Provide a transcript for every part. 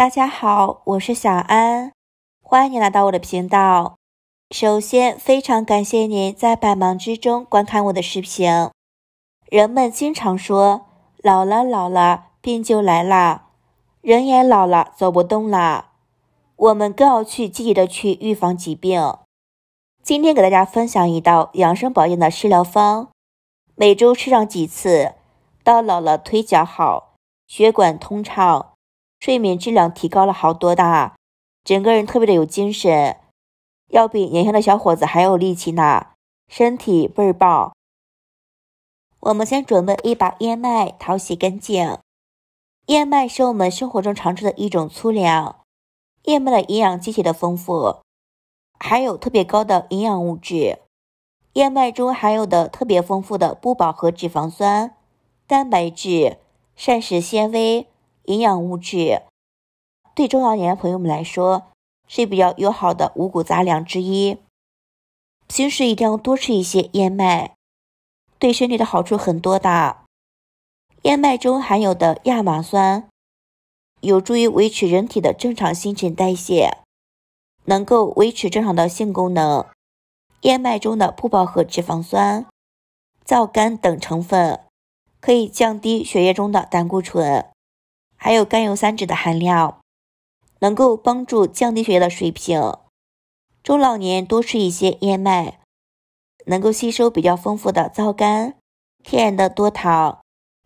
大家好，我是小安，欢迎你来到我的频道。首先，非常感谢您在百忙之中观看我的视频。人们经常说，老了老了，病就来了，人也老了，走不动了。我们更要去积极的去预防疾病。今天给大家分享一道养生保健的食疗方，每周吃上几次，到老了腿脚好，血管通畅。睡眠质量提高了好多的，整个人特别的有精神，要比年轻的小伙子还有力气呢，身体倍儿棒。我们先准备一把燕麦，淘洗干净。燕麦是我们生活中常吃的一种粗粮，燕麦的营养极其的丰富，含有特别高的营养物质。燕麦中含有的特别丰富的不饱和脂肪酸、蛋白质、膳食纤维。营养物质对中老年朋友们来说是比较友好的五谷杂粮之一。平时一定要多吃一些燕麦，对身体的好处很多的。燕麦中含有的亚麻酸，有助于维持人体的正常新陈代谢，能够维持正常的性功能。燕麦中的不饱和脂肪酸、皂苷等成分，可以降低血液中的胆固醇。还有甘油三酯的含量，能够帮助降低血液的水平。中老年多吃一些燕麦，能够吸收比较丰富的皂苷，天然的多糖，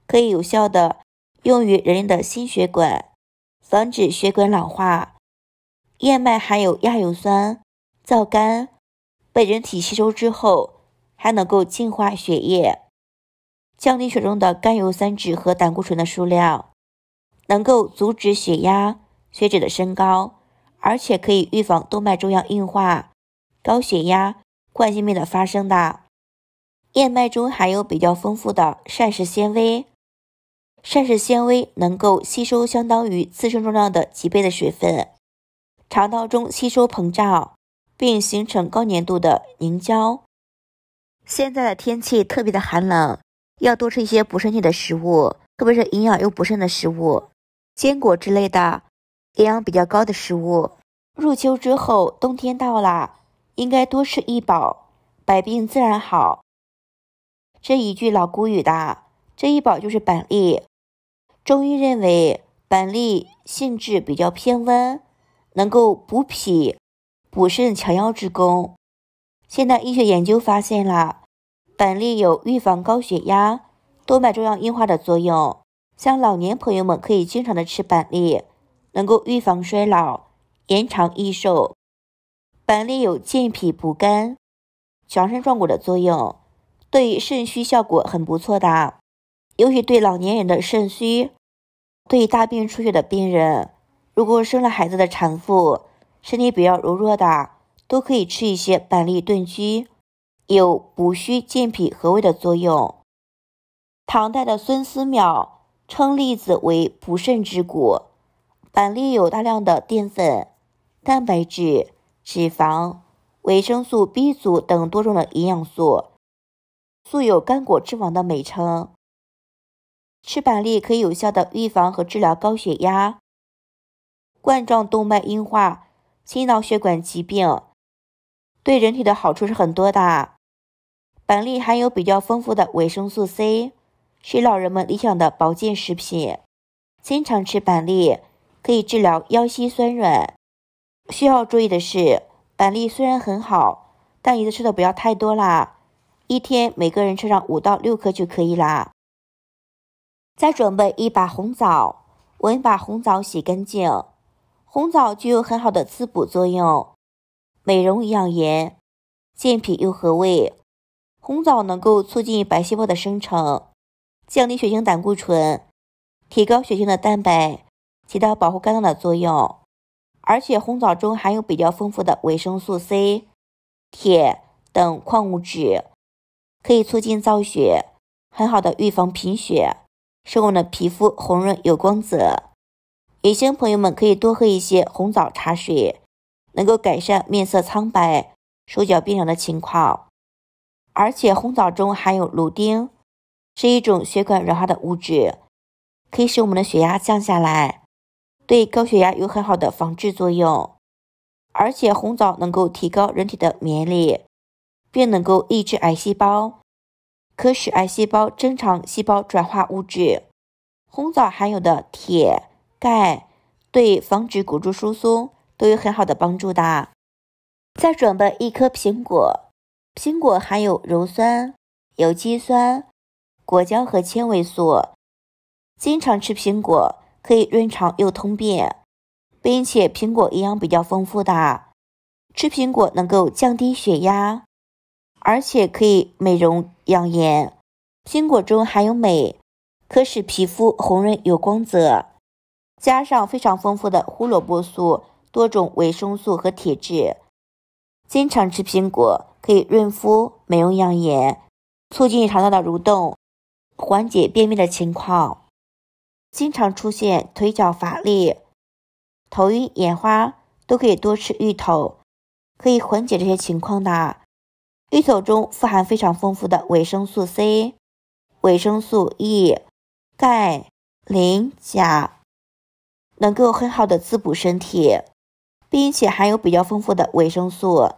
可以有效的用于人类的心血管，防止血管老化。燕麦含有亚油酸、皂苷，被人体吸收之后，还能够净化血液，降低血中的甘油三酯和胆固醇的数量。能够阻止血压血脂的升高，而且可以预防动脉粥样硬化、高血压、冠心病的发生的。燕麦中含有比较丰富的膳食纤维，膳食纤维能够吸收相当于自身重量的几倍的水分，肠道中吸收膨胀，并形成高粘度的凝胶。现在的天气特别的寒冷，要多吃一些补身体的食物，特别是营养又补肾的食物。坚果之类的，营养比较高的食物。入秋之后，冬天到了，应该多吃一宝，百病自然好。这一句老古语的，这一宝就是板栗。中医认为板栗性质比较偏温，能够补脾、补肾、强腰之功。现代医学研究发现了，板栗有预防高血压、动脉粥样硬化的作用。像老年朋友们可以经常的吃板栗，能够预防衰老、延长益寿。板栗有健脾补肝、强身壮骨的作用，对于肾虚效果很不错的，尤其对老年人的肾虚。对于大病出血的病人，如果生了孩子的产妇，身体比较柔弱的，都可以吃一些板栗炖鸡，有补虚健脾和胃的作用。唐代的孙思邈。称栗子为补肾之果，板栗有大量的淀粉、蛋白质、脂肪、维生素 B 族等多种的营养素，素有干果之王的美称。吃板栗可以有效的预防和治疗高血压、冠状动脉硬化、心脑血管疾病，对人体的好处是很多的。板栗含有比较丰富的维生素 C。是老人们理想的保健食品，经常吃板栗可以治疗腰膝酸软。需要注意的是，板栗虽然很好，但一次吃的不要太多啦，一天每个人吃上五到六颗就可以啦。再准备一把红枣，我们把红枣洗干净。红枣具有很好的滋补作用，美容养颜，健脾又和胃。红枣能够促进白细胞的生成。降低血清胆固醇，提高血清的蛋白，起到保护肝脏的作用。而且红枣中含有比较丰富的维生素 C、铁等矿物质，可以促进造血，很好的预防贫血，使我们的皮肤红润有光泽。女性朋友们可以多喝一些红枣茶水，能够改善面色苍白、手脚冰凉的情况。而且红枣中含有芦丁。是一种血管软化的物质，可以使我们的血压降下来，对高血压有很好的防治作用。而且红枣能够提高人体的免疫力，并能够抑制癌细胞，可使癌细胞正常细胞转化物质。红枣含有的铁、钙，对防止骨质疏松都有很好的帮助的。再准备一颗苹果，苹果含有鞣酸、有机酸。果胶和纤维素，经常吃苹果可以润肠又通便，并且苹果营养比较丰富的。吃苹果能够降低血压，而且可以美容养颜。苹果中含有镁，可使皮肤红润有光泽，加上非常丰富的胡萝卜素、多种维生素和铁质，经常吃苹果可以润肤、美容养颜，促进肠道的蠕动。缓解便秘的情况，经常出现腿脚乏力、头晕眼花，都可以多吃芋头，可以缓解这些情况的。芋头中富含非常丰富的维生素 C、维生素 E、钙、磷、钾，能够很好的滋补身体，并且含有比较丰富的维生素，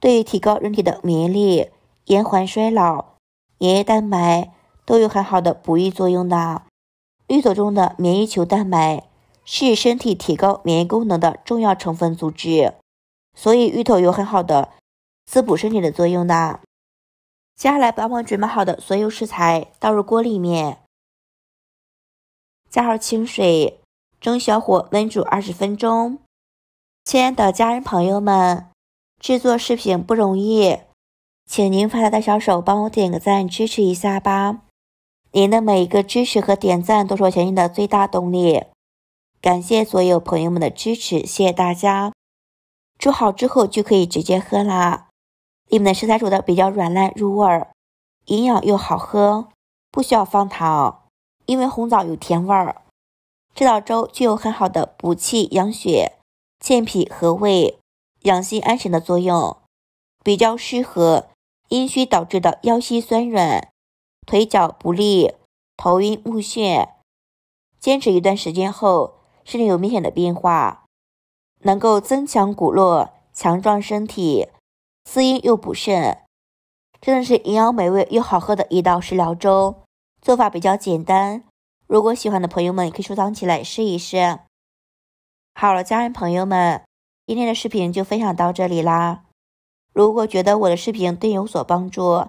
对于提高人体的免疫力、延缓衰老、粘液蛋白。都有很好的补益作用的。芋头中的免疫球蛋白是身体提高免疫功能的重要成分组织，所以芋头有很好的滋补身体的作用的。接下来，把我们准备好的所有食材倒入锅里面，加入清水，中小火焖煮二十分钟。亲爱的家人朋友们，制作视频不容易，请您发财的小手帮我点个赞支持一下吧。您的每一个支持和点赞都是我前进的最大动力，感谢所有朋友们的支持，谢谢大家。煮好之后就可以直接喝啦。里面的食材煮的比较软烂入味，营养又好喝，不需要放糖，因为红枣有甜味儿。这道粥具有很好的补气养血、健脾和胃、养心安神的作用，比较适合阴虚导致的腰膝酸软。腿脚不利、头晕目眩，坚持一段时间后，身体有明显的变化，能够增强骨络、强壮身体，滋阴又补肾，真的是营养美味又好喝的一道食疗粥。做法比较简单，如果喜欢的朋友们可以收藏起来试一试。好了，家人朋友们，今天的视频就分享到这里啦。如果觉得我的视频对你有所帮助，